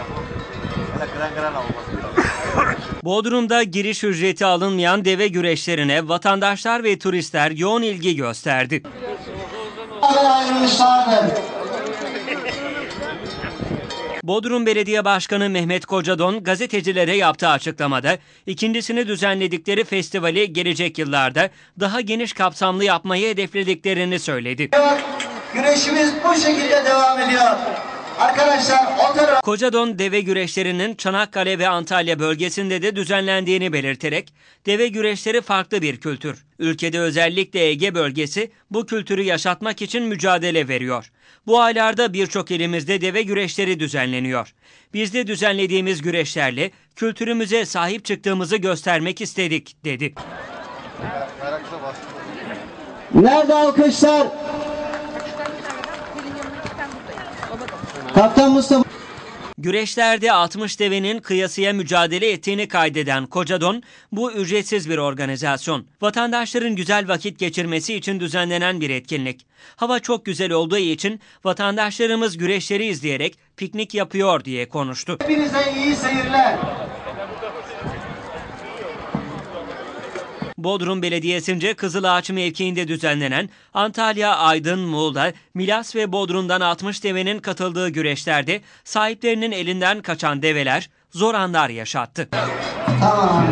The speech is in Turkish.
Bodrum'da giriş ücreti alınmayan deve güreşlerine vatandaşlar ve turistler yoğun ilgi gösterdi. Bodrum Belediye Başkanı Mehmet Kocadon gazetecilere yaptığı açıklamada ikincisini düzenledikleri festivali gelecek yıllarda daha geniş kapsamlı yapmayı hedeflediklerini söyledi. Güreşimiz bu şekilde devam ediyor. Arkadaşlar o tarafa... Kocadon deve güreşlerinin Çanakkale ve Antalya bölgesinde de düzenlendiğini belirterek deve güreşleri farklı bir kültür. Ülkede özellikle Ege bölgesi bu kültürü yaşatmak için mücadele veriyor. Bu aylarda birçok ilimizde deve güreşleri düzenleniyor. Biz de düzenlediğimiz güreşlerle kültürümüze sahip çıktığımızı göstermek istedik dedi. Nerede alkışlar? Kaptan Mustafa. Güreşlerde 60 devenin kıyasıya mücadele ettiğini kaydeden Kocadon, bu ücretsiz bir organizasyon. Vatandaşların güzel vakit geçirmesi için düzenlenen bir etkinlik. Hava çok güzel olduğu için vatandaşlarımız güreşleri izleyerek piknik yapıyor diye konuştu. Hepinize iyi seyirler. Bodrum Belediyesi'nce Kızılağaç mevkiinde düzenlenen Antalya, Aydın, Muğla, Milas ve Bodrum'dan 60 devenin katıldığı güreşlerde sahiplerinin elinden kaçan develer zor anlar yaşattı. Tamam.